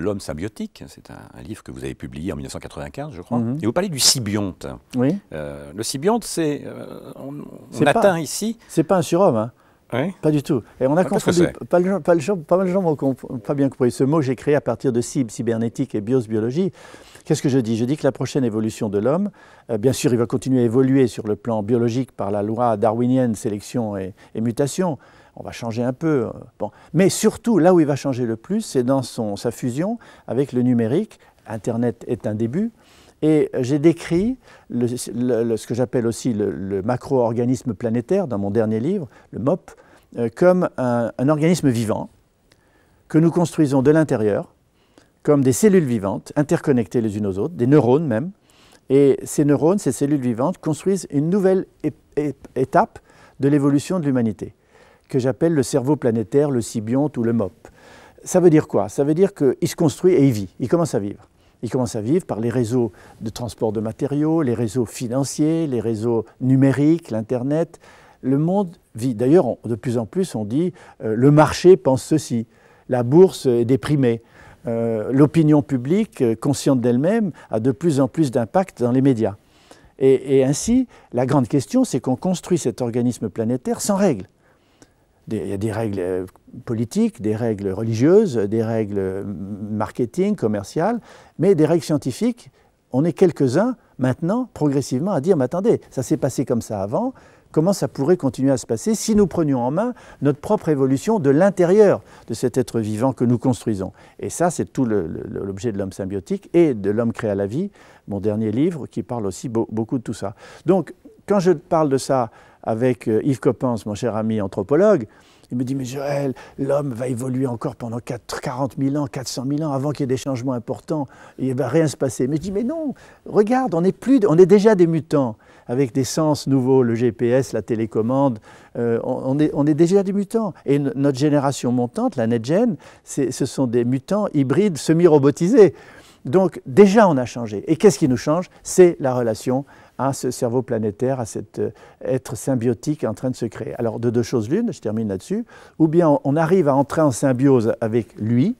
L'homme symbiotique, c'est un, livre que vous avez publié en 1995, je crois. Mhm. Et vous parlez du sibionte Oui. Euh, le sibionte c'est. Euh, on, atteint ici. C'est pas un surhomme, hein. Pas du tout. Et on a ah, construit. Pas, mal de gens n'ont pas bien compris. Ce mot, j'ai créé à partir de cib, cybernétique et bios, biologie. Qu'est-ce que je dis Je dis que la prochaine évolution de l'homme, euh, bien sûr, il va continuer à évoluer sur le plan biologique par la loi darwinienne, sélection et, et mutation on va changer un peu. Euh, Mais surtout, là où il va changer le plus, c'est dans sa fusion avec le numérique. Internet est un début. Et j'ai décrit ce que j'appelle aussi le, macro-organisme planétaire dans mon dernier livre, le MOP, euh, comme un organisme vivant que nous construisons de l'intérieur, comme des cellules vivantes, interconnectées les unes aux autres, des neurones même. Et ces neurones, ces cellules vivantes, construisent une nouvelle étape de l'évolution de l'humanité que j'appelle le cerveau planétaire, le sibionte ou le MOP. Ça veut dire quoi Ça veut dire qu'il se construit et il vit, il commence à vivre. Il commence à vivre par les réseaux de transport de matériaux, les réseaux financiers, les réseaux numériques, l'Internet. Le monde vit. D'ailleurs, de plus en plus, on dit euh, le marché pense ceci, la bourse est déprimée. Euh, l'opinion publique, euh, consciente d'elle-même, a de plus en plus d'impact dans les médias. et ainsi, la grande question, c'est qu'on construit cet organisme planétaire sans règles il y a des règles euh, politiques, des règles religieuses, des règles euh, marketing, commerciales, mais des règles scientifiques. On est quelques-uns maintenant, progressivement, à dire, mais attendez, ça s'est passé comme ça avant, comment ça pourrait continuer à se passer si nous prenions en main notre propre évolution de l'intérieur de cet être vivant que nous construisons. Et ça, c'est tout l'objet de l'homme symbiotique et de l'homme créé à la vie, mon dernier livre qui parle aussi beaucoup de tout ça. Donc, quand je parle de ça, avec euh, Yves Coppens, mon cher ami anthropologue. Il me dit, mais Joël, l'homme va évoluer encore pendant 40 000 ans, 400 000 ans, avant qu'il y ait des changements importants, il ne va rien se passer. Mais je dis, mais non, regarde, on est, on est déjà des mutants, avec des sens nouveaux, le GPS, la télécommande, euh, on, est, on, est, déjà des mutants. Et notre génération montante, la NetGen, ce sont des mutants hybrides semi-robotisés. Donc déjà, on a changé. Et qu'est-ce qui nous change C'est la relation à ce cerveau planétaire, à cet euh, être symbiotique en train de se créer. Alors de deux choses l'une, je termine là-dessus, ou bien on arrive à entrer en symbiose avec lui,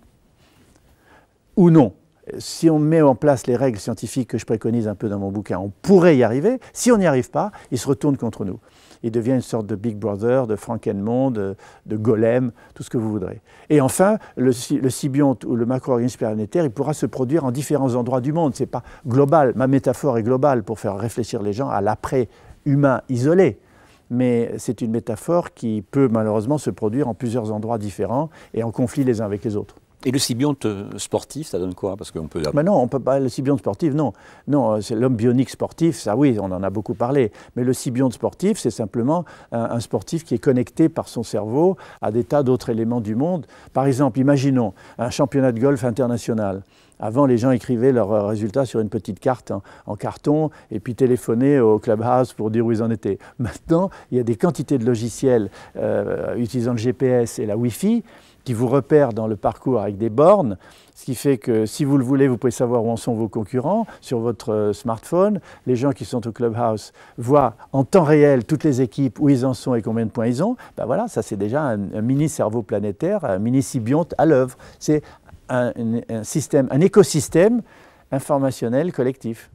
ou non si on met en place les règles scientifiques que je préconise un peu dans mon bouquin, on pourrait y arriver. Si on n'y arrive pas, il se retourne contre nous. Il devient une sorte de Big Brother, de Frankenmonde, de, de, Golem, tout ce que vous voudrez. Et enfin, le, le ou le macro-organisme planétaire, il pourra se produire en différents endroits du monde. Ce n'est pas global. Ma métaphore est globale pour faire réfléchir les gens à l'après-humain isolé. Mais c'est une métaphore qui peut malheureusement se produire en plusieurs endroits différents et en conflit les uns avec les autres. Et le Sibionte euh, sportif, ça donne quoi Parce qu'on peut. Mais non, on peut pas. Le Sibionte sportif, non. Non, euh, c'est l'homme bionique sportif, ça oui, on en a beaucoup parlé. Mais le Sibionte sportif, c'est simplement un, sportif qui est connecté par son cerveau à des tas d'autres éléments du monde. Par exemple, imaginons un championnat de golf international. Avant, les gens écrivaient leurs résultats sur une petite carte en, carton et puis téléphonaient au clubhouse pour dire où ils en étaient. Maintenant, il y a des quantités de logiciels euh, utilisant le GPS et la Wi-Fi qui vous repèrent dans le parcours avec des bornes, ce qui fait que si vous le voulez, vous pouvez savoir où en sont vos concurrents sur votre euh, smartphone. Les gens qui sont au clubhouse voient en temps réel toutes les équipes où ils en sont et combien de points ils ont. Ben voilà, ça c'est déjà un, mini cerveau planétaire, un mini Sibionte à l'œuvre. C'est un, système, un écosystème informationnel collectif.